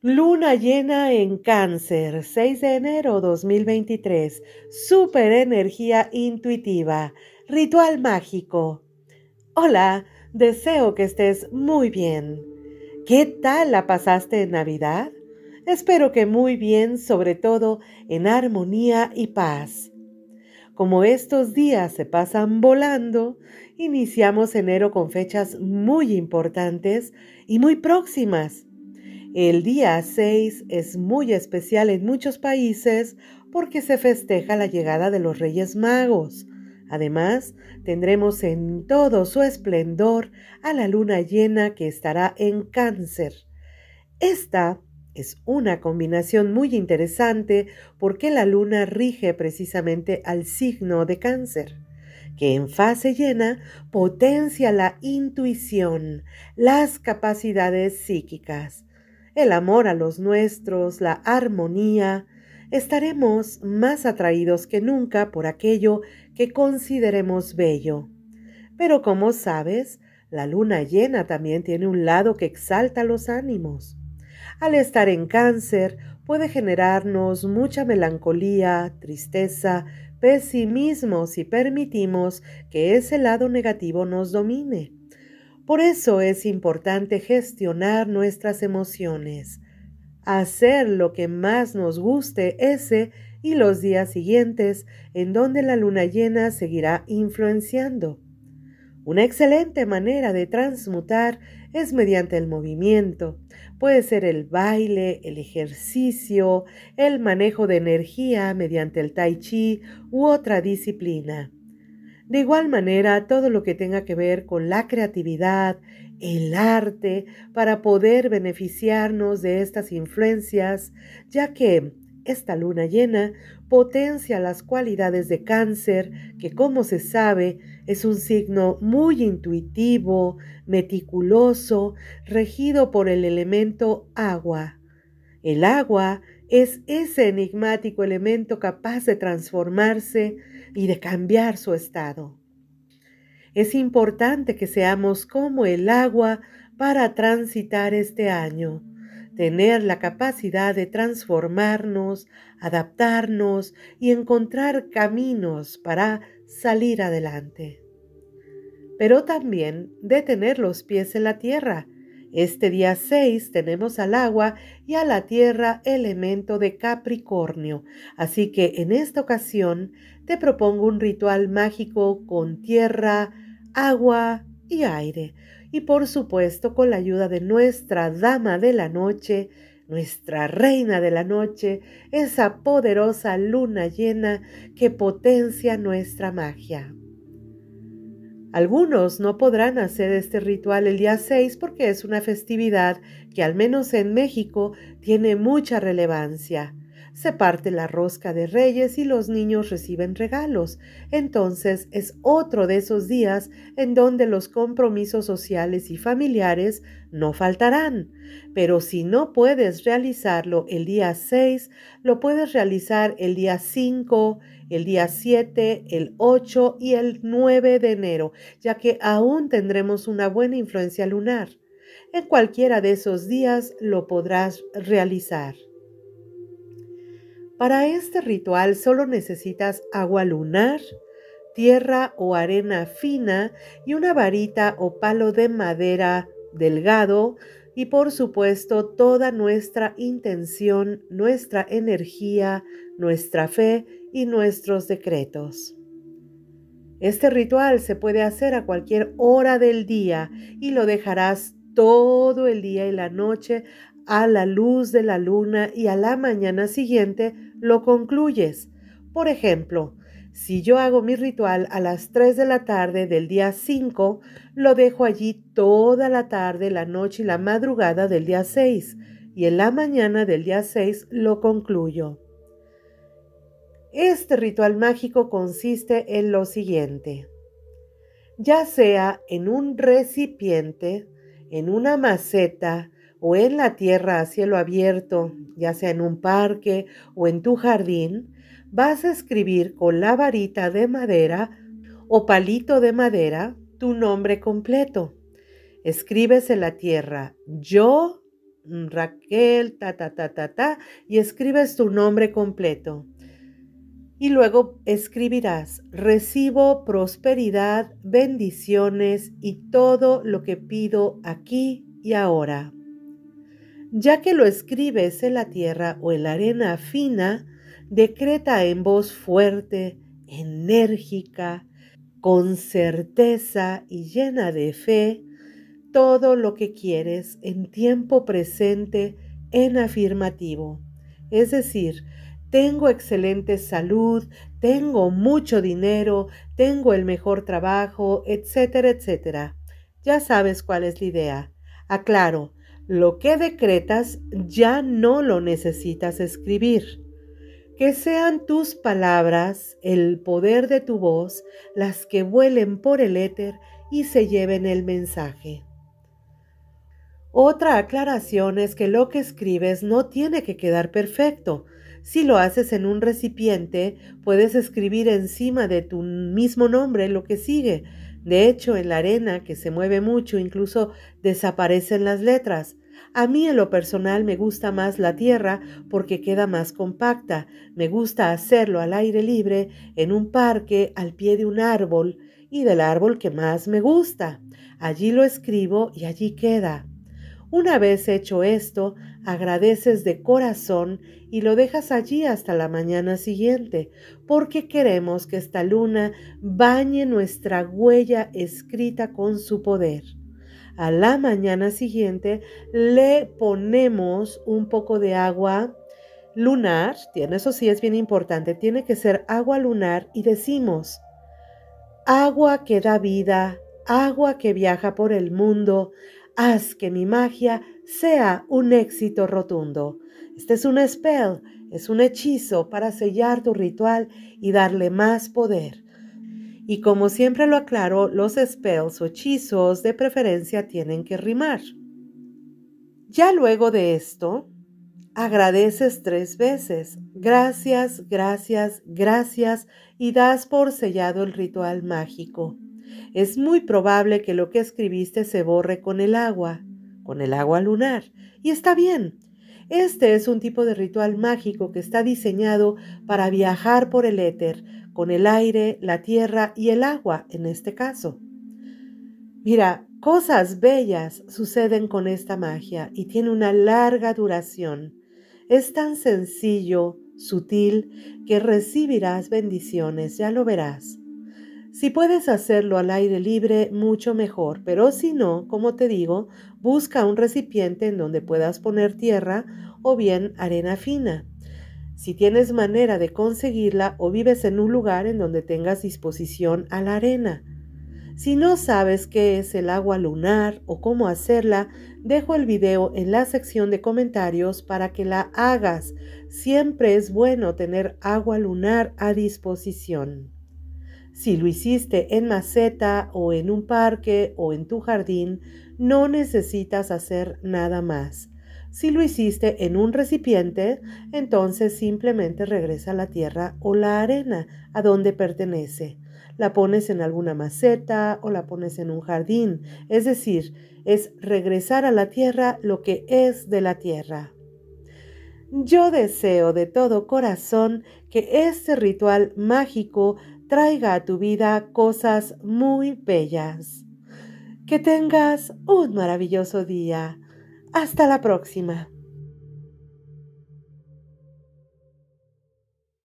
Luna llena en cáncer, 6 de enero 2023. Super energía intuitiva. Ritual mágico. Hola, deseo que estés muy bien. ¿Qué tal la pasaste en Navidad? Espero que muy bien, sobre todo en armonía y paz. Como estos días se pasan volando, iniciamos enero con fechas muy importantes y muy próximas el día 6 es muy especial en muchos países porque se festeja la llegada de los Reyes Magos. Además, tendremos en todo su esplendor a la luna llena que estará en cáncer. Esta es una combinación muy interesante porque la luna rige precisamente al signo de cáncer, que en fase llena potencia la intuición, las capacidades psíquicas, el amor a los nuestros, la armonía, estaremos más atraídos que nunca por aquello que consideremos bello. Pero como sabes, la luna llena también tiene un lado que exalta los ánimos. Al estar en cáncer puede generarnos mucha melancolía, tristeza, pesimismo si permitimos que ese lado negativo nos domine. Por eso es importante gestionar nuestras emociones, hacer lo que más nos guste ese y los días siguientes, en donde la luna llena seguirá influenciando. Una excelente manera de transmutar es mediante el movimiento. Puede ser el baile, el ejercicio, el manejo de energía mediante el tai chi u otra disciplina. De igual manera, todo lo que tenga que ver con la creatividad, el arte, para poder beneficiarnos de estas influencias, ya que esta luna llena potencia las cualidades de cáncer, que como se sabe es un signo muy intuitivo, meticuloso, regido por el elemento agua. El agua es ese enigmático elemento capaz de transformarse y de cambiar su estado. Es importante que seamos como el agua para transitar este año, tener la capacidad de transformarnos, adaptarnos y encontrar caminos para salir adelante. Pero también de tener los pies en la tierra, este día 6 tenemos al agua y a la tierra elemento de Capricornio, así que en esta ocasión te propongo un ritual mágico con tierra, agua y aire, y por supuesto con la ayuda de nuestra Dama de la Noche, nuestra reina de la noche, esa poderosa luna llena que potencia nuestra magia. Algunos no podrán hacer este ritual el día 6 porque es una festividad que al menos en México tiene mucha relevancia se parte la rosca de reyes y los niños reciben regalos. Entonces es otro de esos días en donde los compromisos sociales y familiares no faltarán. Pero si no puedes realizarlo el día 6, lo puedes realizar el día 5, el día 7, el 8 y el 9 de enero, ya que aún tendremos una buena influencia lunar. En cualquiera de esos días lo podrás realizar. Para este ritual solo necesitas agua lunar, tierra o arena fina y una varita o palo de madera delgado y por supuesto toda nuestra intención, nuestra energía, nuestra fe y nuestros decretos. Este ritual se puede hacer a cualquier hora del día y lo dejarás todo el día y la noche a la luz de la luna y a la mañana siguiente lo concluyes. Por ejemplo, si yo hago mi ritual a las 3 de la tarde del día 5, lo dejo allí toda la tarde, la noche y la madrugada del día 6, y en la mañana del día 6 lo concluyo. Este ritual mágico consiste en lo siguiente. Ya sea en un recipiente, en una maceta, o en la tierra a cielo abierto, ya sea en un parque o en tu jardín, vas a escribir con la varita de madera o palito de madera tu nombre completo. Escribes en la tierra yo, Raquel, ta, ta, ta, ta, ta, y escribes tu nombre completo. Y luego escribirás, recibo prosperidad, bendiciones y todo lo que pido aquí y ahora ya que lo escribes en la tierra o en la arena fina, decreta en voz fuerte, enérgica, con certeza y llena de fe, todo lo que quieres en tiempo presente en afirmativo. Es decir, tengo excelente salud, tengo mucho dinero, tengo el mejor trabajo, etcétera, etcétera. Ya sabes cuál es la idea. Aclaro, lo que decretas ya no lo necesitas escribir. Que sean tus palabras, el poder de tu voz, las que vuelen por el éter y se lleven el mensaje. Otra aclaración es que lo que escribes no tiene que quedar perfecto. Si lo haces en un recipiente, puedes escribir encima de tu mismo nombre lo que sigue, de hecho, en la arena, que se mueve mucho, incluso desaparecen las letras. A mí en lo personal me gusta más la tierra porque queda más compacta. Me gusta hacerlo al aire libre, en un parque, al pie de un árbol y del árbol que más me gusta. Allí lo escribo y allí queda. Una vez hecho esto, agradeces de corazón y lo dejas allí hasta la mañana siguiente, porque queremos que esta luna bañe nuestra huella escrita con su poder. A la mañana siguiente le ponemos un poco de agua lunar, tiene, eso sí es bien importante, tiene que ser agua lunar y decimos, agua que da vida, agua que viaja por el mundo, Haz que mi magia sea un éxito rotundo. Este es un spell, es un hechizo para sellar tu ritual y darle más poder. Y como siempre lo aclaro, los spells o hechizos de preferencia tienen que rimar. Ya luego de esto, agradeces tres veces. Gracias, gracias, gracias y das por sellado el ritual mágico. Es muy probable que lo que escribiste se borre con el agua, con el agua lunar, y está bien. Este es un tipo de ritual mágico que está diseñado para viajar por el éter, con el aire, la tierra y el agua en este caso. Mira, cosas bellas suceden con esta magia y tiene una larga duración. Es tan sencillo, sutil, que recibirás bendiciones, ya lo verás. Si puedes hacerlo al aire libre, mucho mejor, pero si no, como te digo, busca un recipiente en donde puedas poner tierra o bien arena fina. Si tienes manera de conseguirla o vives en un lugar en donde tengas disposición a la arena. Si no sabes qué es el agua lunar o cómo hacerla, dejo el video en la sección de comentarios para que la hagas. Siempre es bueno tener agua lunar a disposición. Si lo hiciste en maceta o en un parque o en tu jardín, no necesitas hacer nada más. Si lo hiciste en un recipiente, entonces simplemente regresa la tierra o la arena a donde pertenece. La pones en alguna maceta o la pones en un jardín. Es decir, es regresar a la tierra lo que es de la tierra. Yo deseo de todo corazón que este ritual mágico traiga a tu vida cosas muy bellas. Que tengas un maravilloso día. Hasta la próxima.